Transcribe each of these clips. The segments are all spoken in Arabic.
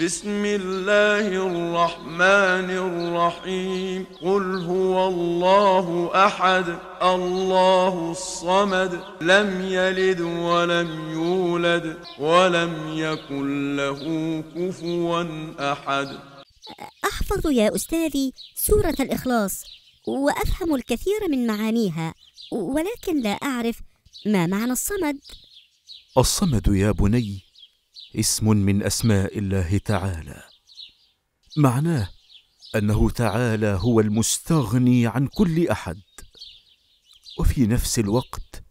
بسم الله الرحمن الرحيم قل هو الله أحد الله الصمد لم يلد ولم يولد ولم يكن له كفوا أحد أحفظ يا أستاذي سورة الإخلاص وأفهم الكثير من معانيها ولكن لا أعرف ما معنى الصمد الصمد يا بني اسم من اسماء الله تعالى معناه انه تعالى هو المستغني عن كل احد وفي نفس الوقت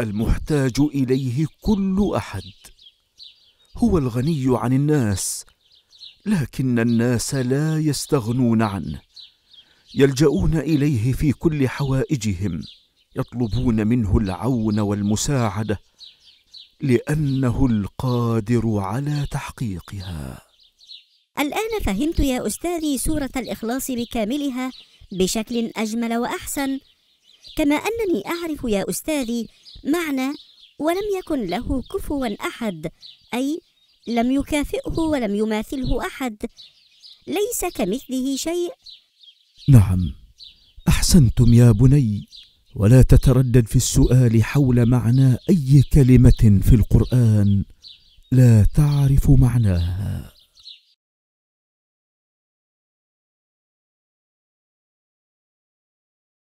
المحتاج اليه كل احد هو الغني عن الناس لكن الناس لا يستغنون عنه يلجؤون اليه في كل حوائجهم يطلبون منه العون والمساعده لانه القادر على تحقيقها الان فهمت يا استاذي سوره الاخلاص بكاملها بشكل اجمل واحسن كما انني اعرف يا استاذي معنى ولم يكن له كفوا احد اي لم يكافئه ولم يماثله احد ليس كمثله شيء نعم احسنتم يا بني ولا تتردد في السؤال حول معنى اي كلمه في القران لا تعرف معناها